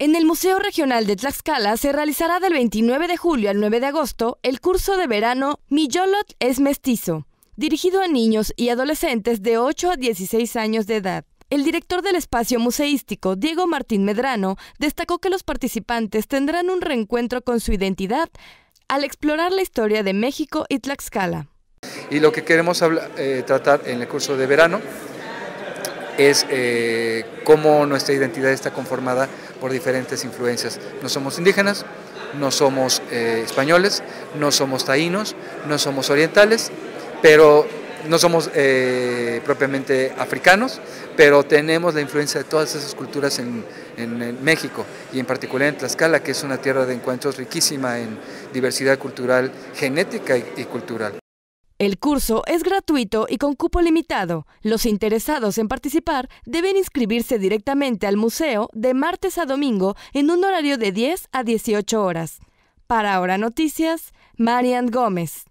En el Museo Regional de Tlaxcala se realizará del 29 de julio al 9 de agosto el curso de verano Mi Yolot es mestizo, dirigido a niños y adolescentes de 8 a 16 años de edad. El director del espacio museístico, Diego Martín Medrano, destacó que los participantes tendrán un reencuentro con su identidad al explorar la historia de México y Tlaxcala. Y lo que queremos eh, tratar en el curso de verano es eh, cómo nuestra identidad está conformada por diferentes influencias. No somos indígenas, no somos eh, españoles, no somos taínos, no somos orientales, pero no somos eh, propiamente africanos, pero tenemos la influencia de todas esas culturas en, México y en particular en Tlaxcala, que es una tierra de encuentros riquísima en diversidad cultural, genética y cultural. El curso es gratuito y con cupo limitado. Los interesados en participar deben inscribirse directamente al museo de martes a domingo en un horario de 10 a 18 horas. Para Hora Noticias, Marian Gómez.